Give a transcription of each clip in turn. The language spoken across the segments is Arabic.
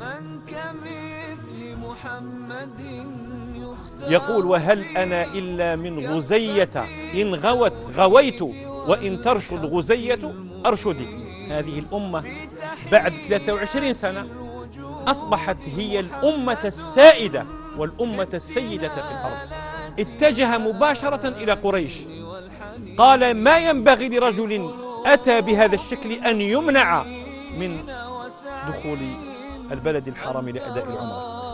من كمثل محمد يختار يقول وهل أنا إلا من غزية إن غوت غويت وإن ترشد غزية أرشدي هذه الأمة بعد 23 سنة أصبحت هي الأمة السائدة والأمة السيدة في الأرض اتجه مباشرة إلى قريش قال ما ينبغي لرجل أتى بهذا الشكل أن يمنع من دخول البلد الحرام لأداء العمر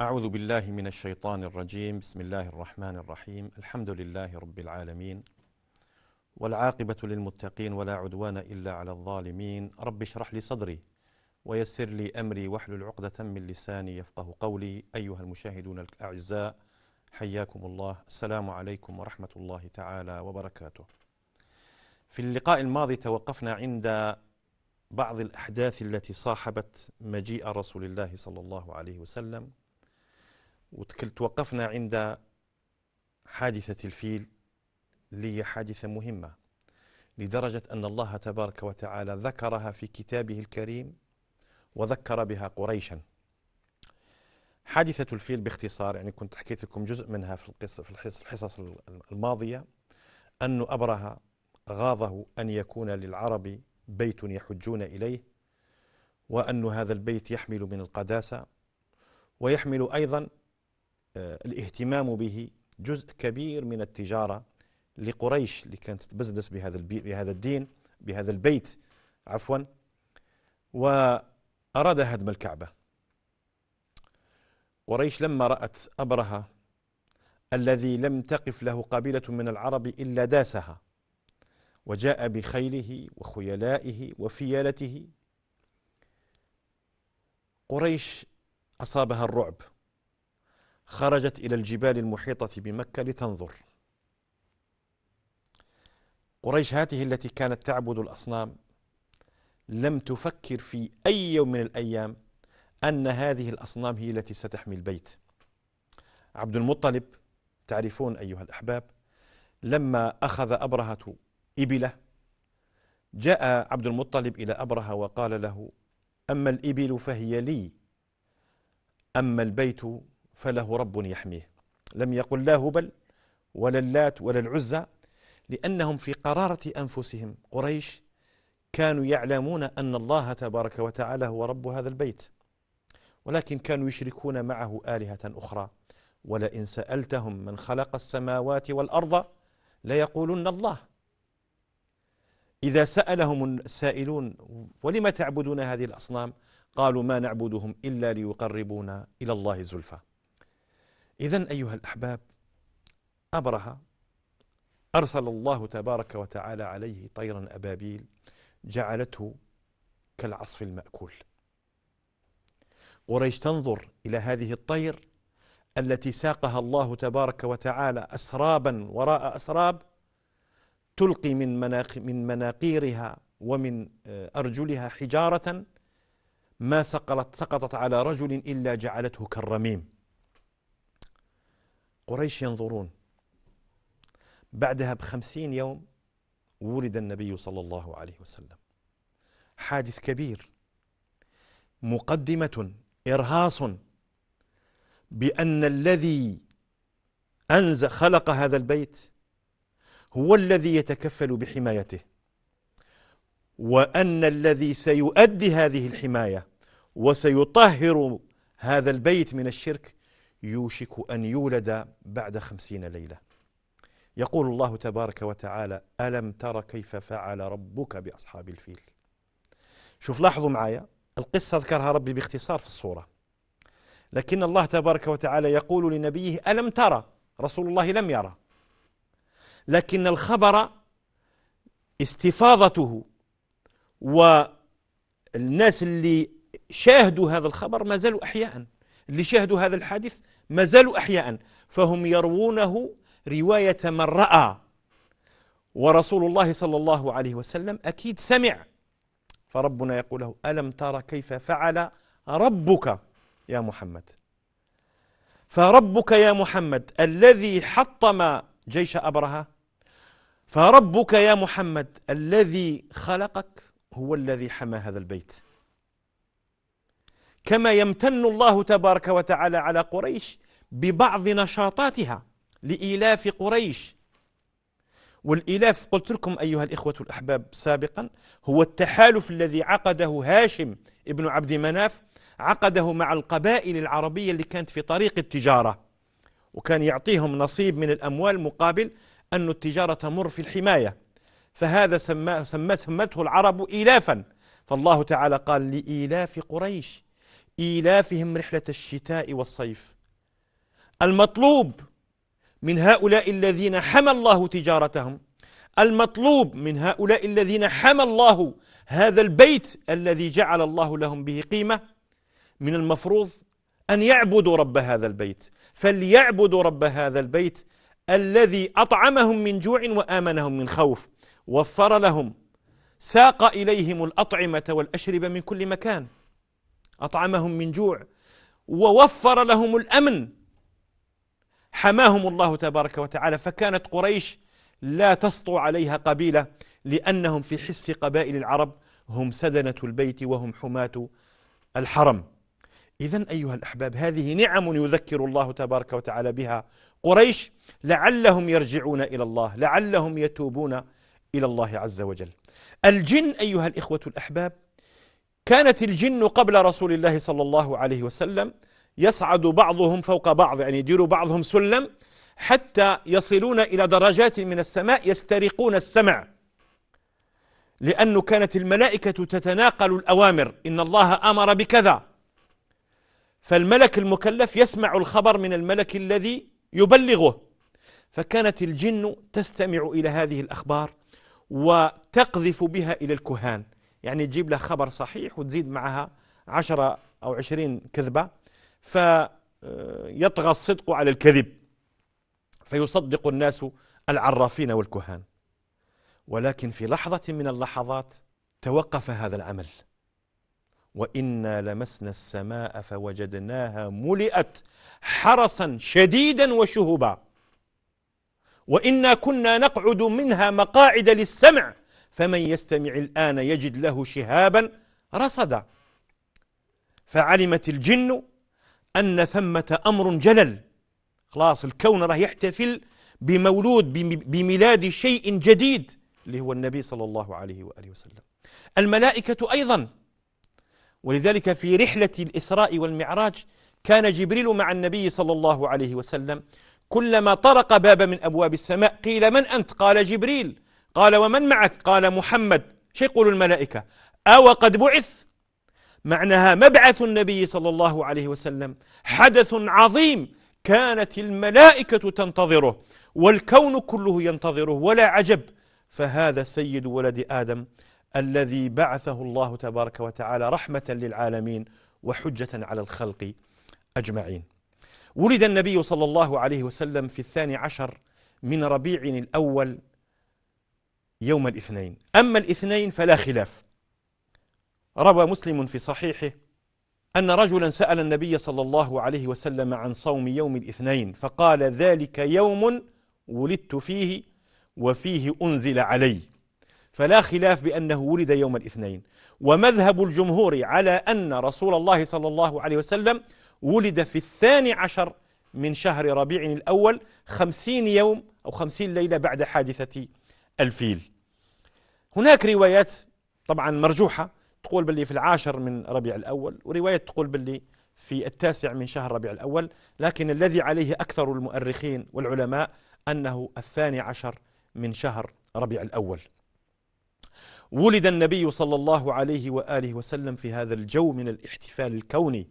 أعوذ بالله من الشيطان الرجيم بسم الله الرحمن الرحيم الحمد لله رب العالمين والعاقبة للمتقين ولا عدوان إلا على الظالمين رب اشرح لي صدري ويسر لي أمري واحلل عقدة من لساني يفقه قولي أيها المشاهدون الأعزاء حياكم الله السلام عليكم ورحمة الله تعالى وبركاته في اللقاء الماضي توقفنا عند بعض الأحداث التي صاحبت مجيء رسول الله صلى الله عليه وسلم وتوقفنا عند حادثة الفيل اللي هي حادثة مهمة لدرجة أن الله تبارك وتعالى ذكرها في كتابه الكريم وذكر بها قريشا حادثة الفيل باختصار يعني كنت حكيت لكم جزء منها في القصة في الحصص الماضية أن أبرهة غاضه أن يكون للعرب بيت يحجون إليه وأن هذا البيت يحمل من القداسة ويحمل أيضا آه، الاهتمام به جزء كبير من التجارة لقريش اللي كانت تبزنس بهذا بهذا الدين بهذا البيت عفوا وأراد هدم الكعبة قريش لما رأت أبرهة الذي لم تقف له قبيلة من العرب إلا داسها وجاء بخيله وخيلائه وفيالته قريش أصابها الرعب خرجت إلى الجبال المحيطة بمكة لتنظر قريش هذه التي كانت تعبد الأصنام لم تفكر في أي يوم من الأيام أن هذه الأصنام هي التي ستحمي البيت عبد المطلب تعرفون أيها الأحباب لما أخذ أبرهة إبلة جاء عبد المطلب إلى أبرهة وقال له أما الإبل فهي لي أما البيت فله رب يحميه لم يقل له بل ولا اللات ولا العزى لأنهم في قرارة أنفسهم قريش كانوا يعلمون أن الله تبارك وتعالى هو رب هذا البيت ولكن كانوا يشركون معه آلهة أخرى ولئن سألتهم من خلق السماوات والأرض ليقولن الله إذا سألهم السائلون ولم تعبدون هذه الأصنام قالوا ما نعبدهم إلا ليقربونا إلى الله زلفى إذا أيها الأحباب أبرهة أرسل الله تبارك وتعالى عليه طيرا أبابيل جعلته كالعصف المأكول قريش تنظر إلى هذه الطير التي ساقها الله تبارك وتعالى أسرابا وراء أسراب تلقي من مناق من مناقيرها ومن آه، ارجلها حجاره ما سقطت سقطت على رجل الا جعلته كالرميم قريش ينظرون بعدها بخمسين يوم ولد النبي صلى الله عليه وسلم حادث كبير مقدمة إرهاص بأن الذي أنزل خلق هذا البيت هو الذي يتكفل بحمايته وان الذي سيؤدي هذه الحمايه وسيطهر هذا البيت من الشرك يوشك ان يولد بعد خمسين ليله يقول الله تبارك وتعالى الم تر كيف فعل ربك باصحاب الفيل شوف لاحظوا معايا القصه ذكرها ربي باختصار في الصوره لكن الله تبارك وتعالى يقول لنبيه الم ترى رسول الله لم يرى لكن الخبر استفاضته والناس اللي شاهدوا هذا الخبر ما زالوا أحياء اللي شاهدوا هذا الحادث ما زالوا أحياء فهم يروونه رواية من رأى ورسول الله صلى الله عليه وسلم أكيد سمع فربنا يقول له ألم ترى كيف فعل ربك يا محمد فربك يا محمد الذي حطم جيش أبرهة فربك يا محمد الذي خلقك هو الذي حمى هذا البيت كما يمتن الله تبارك وتعالى على قريش ببعض نشاطاتها لإيلاف قريش والإيلاف قلت لكم أيها الإخوة الأحباب سابقا هو التحالف الذي عقده هاشم ابن عبد مناف عقده مع القبائل العربية اللي كانت في طريق التجارة وكان يعطيهم نصيب من الأموال مقابل أن التجارة تمر في الحماية فهذا سما سمته العرب إيلافا فالله تعالى قال لإيلاف قريش إيلافهم رحلة الشتاء والصيف المطلوب من هؤلاء الذين حمى الله تجارتهم المطلوب من هؤلاء الذين حمى الله هذا البيت الذي جعل الله لهم به قيمة من المفروض أن يعبدوا رب هذا البيت فليعبدوا رب هذا البيت الذي أطعمهم من جوع وآمنهم من خوف وفر لهم ساق إليهم الأطعمة والأشربة من كل مكان أطعمهم من جوع ووفر لهم الأمن حماهم الله تبارك وتعالى فكانت قريش لا تسطو عليها قبيلة لأنهم في حس قبائل العرب هم سدنة البيت وهم حماة الحرم إذا أيها الأحباب هذه نعم يذكر الله تبارك وتعالى بها قريش لعلهم يرجعون إلى الله لعلهم يتوبون إلى الله عز وجل الجن أيها الإخوة الأحباب كانت الجن قبل رسول الله صلى الله عليه وسلم يصعد بعضهم فوق بعض يعني يدير بعضهم سلم حتى يصلون إلى درجات من السماء يسترقون السمع لأنه كانت الملائكة تتناقل الأوامر إن الله أمر بكذا فالملك المكلف يسمع الخبر من الملك الذي يبلغه فكانت الجن تستمع إلى هذه الأخبار وتقذف بها إلى الكهان يعني تجيب له خبر صحيح وتزيد معها عشرة أو عشرين كذبة فيطغى الصدق على الكذب فيصدق الناس العرافين والكهان ولكن في لحظة من اللحظات توقف هذا العمل وانا لمسنا السماء فوجدناها ملئت حرسا شديدا وشهبا وانا كنا نقعد منها مقاعد للسمع فمن يستمع الان يجد له شهابا رصدا فعلمت الجن ان ثمه امر جلل خلاص الكون راه يحتفل بمولود بميلاد شيء جديد اللي هو النبي صلى الله عليه واله وسلم الملائكه ايضا ولذلك في رحلة الإسراء والمعراج كان جبريل مع النبي صلى الله عليه وسلم كلما طرق باب من أبواب السماء قيل من أنت قال جبريل قال ومن معك قال محمد شو يقول الملائكة أو قد بعث معناها مبعث النبي صلى الله عليه وسلم حدث عظيم كانت الملائكة تنتظره والكون كله ينتظره ولا عجب فهذا سيد ولد آدم الذي بعثه الله تبارك وتعالى رحمة للعالمين وحجة على الخلق أجمعين ولد النبي صلى الله عليه وسلم في الثاني عشر من ربيع الأول يوم الاثنين أما الاثنين فلا خلاف روى مسلم في صحيحه أن رجلا سأل النبي صلى الله عليه وسلم عن صوم يوم الاثنين فقال ذلك يوم ولدت فيه وفيه أنزل علي فلا خلاف بأنه ولد يوم الاثنين ومذهب الجمهور على أن رسول الله صلى الله عليه وسلم ولد في الثاني عشر من شهر ربيع الأول خمسين يوم أو خمسين ليلة بعد حادثة الفيل هناك روايات طبعا مرجوحة تقول باللي في العاشر من ربيع الأول ورواية تقول باللي في التاسع من شهر ربيع الأول لكن الذي عليه أكثر المؤرخين والعلماء أنه الثاني عشر من شهر ربيع الأول ولد النبي صلى الله عليه وآله وسلم في هذا الجو من الاحتفال الكوني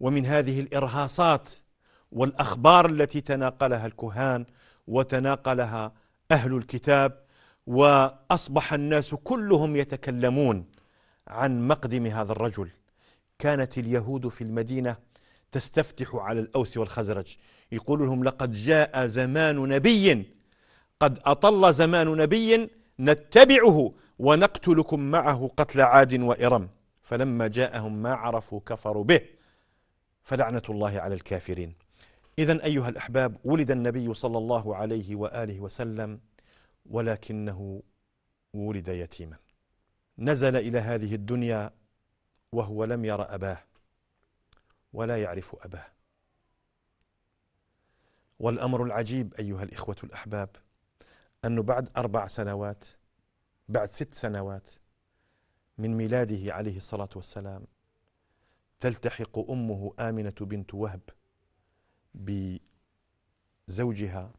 ومن هذه الإرهاصات والأخبار التي تناقلها الكهان وتناقلها أهل الكتاب وأصبح الناس كلهم يتكلمون عن مقدم هذا الرجل كانت اليهود في المدينة تستفتح على الأوس والخزرج يقول لهم لقد جاء زمان نبي قد أطل زمان نبي نتبعه ونقتلكم معه قتل عاد وإرم فلما جاءهم ما عرفوا كفروا به فلعنة الله على الكافرين إذا أيها الأحباب ولد النبي صلى الله عليه وآله وسلم ولكنه ولد يتيما نزل إلى هذه الدنيا وهو لم ير أباه ولا يعرف أباه والأمر العجيب أيها الإخوة الأحباب أنه بعد أربع سنوات بعد ست سنوات من ميلاده عليه الصلاة والسلام تلتحق أمه آمنة بنت وهب بزوجها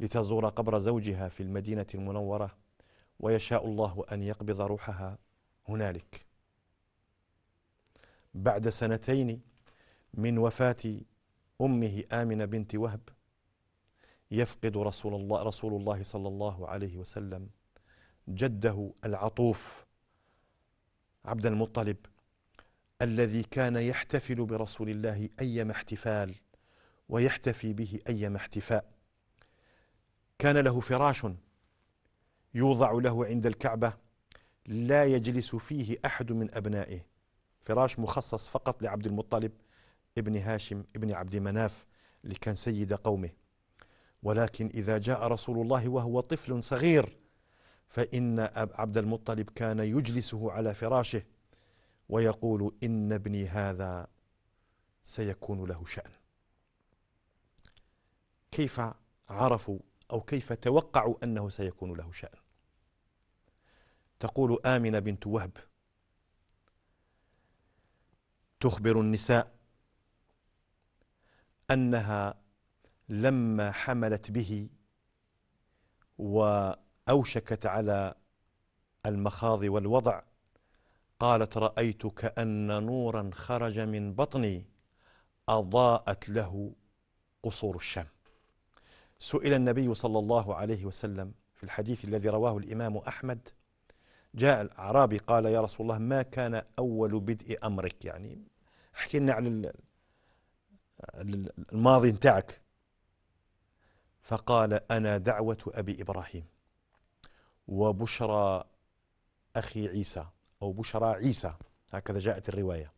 لتزور قبر زوجها في المدينة المنورة ويشاء الله أن يقبض روحها هنالك بعد سنتين من وفاة أمه آمنة بنت وهب يفقد رسول الله رسول الله صلى الله عليه وسلم جده العطوف عبد المطلب الذي كان يحتفل برسول الله ايما احتفال ويحتفي به ايما احتفاء كان له فراش يوضع له عند الكعبه لا يجلس فيه احد من ابنائه فراش مخصص فقط لعبد المطلب ابن هاشم ابن عبد مناف اللي كان سيد قومه ولكن إذا جاء رسول الله وهو طفل صغير فإن أب عبد المطلب كان يجلسه على فراشه ويقول إن ابني هذا سيكون له شأن كيف عرفوا أو كيف توقعوا أنه سيكون له شأن تقول آمنة بنت وهب تخبر النساء أنها لما حملت به واوشكت على المخاض والوضع قالت رايت كان نورا خرج من بطني اضاءت له قصور الشام سئل النبي صلى الله عليه وسلم في الحديث الذي رواه الامام احمد جاء الاعرابي قال يا رسول الله ما كان اول بدء امرك يعني احكي لنا عن الماضي نتاعك فقال أنا دعوة أبي إبراهيم وبشرى أخي عيسى أو بشرى عيسى هكذا جاءت الرواية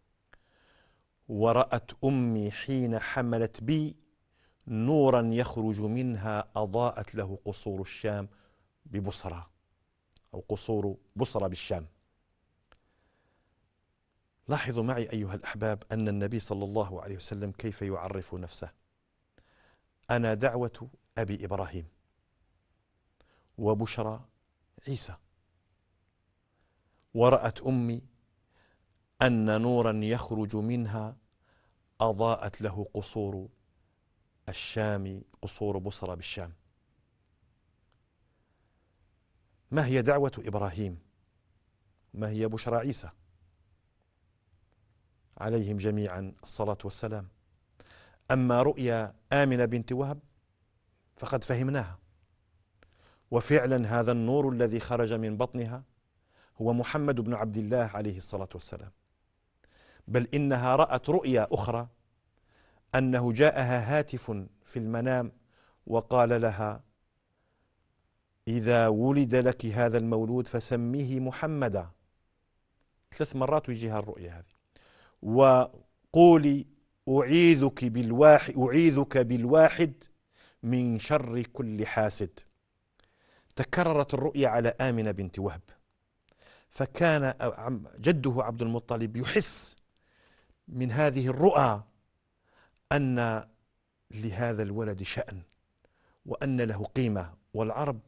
ورأت أمي حين حملت بي نورا يخرج منها أضاءت له قصور الشام ببصرة أو قصور بصرة بالشام لاحظوا معي أيها الأحباب أن النبي صلى الله عليه وسلم كيف يعرف نفسه أنا دعوة أبي إبراهيم وبشرى عيسى ورأت أمي أن نورا يخرج منها أضاءت له قصور الشام قصور بصرى بالشام ما هي دعوة إبراهيم ما هي بشرى عيسى عليهم جميعا الصلاة والسلام أما رؤيا آمنة بنت وهب فقد فهمناها وفعلا هذا النور الذي خرج من بطنها هو محمد بن عبد الله عليه الصلاة والسلام بل إنها رأت رؤيا أخرى أنه جاءها هاتف في المنام وقال لها إذا ولد لك هذا المولود فسميه محمدا ثلاث مرات يجيها الرؤيا هذه وقولي أعيذك بالواحد, أعيذك بالواحد من شر كل حاسد تكررت الرؤيا على آمنة بنت وهب فكان جده عبد المطلب يحس من هذه الرؤى أن لهذا الولد شأن وأن له قيمة والعرب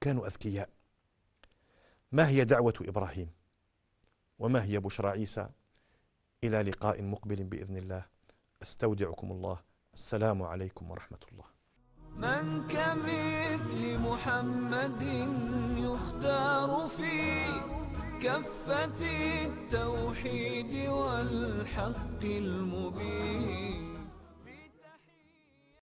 كانوا أذكياء ما هي دعوة إبراهيم وما هي بشرى عيسى إلى لقاء مقبل بإذن الله استودعكم الله السلام عليكم ورحمه الله من كمثل محمد يختار في كفه التوحيد والحق المبين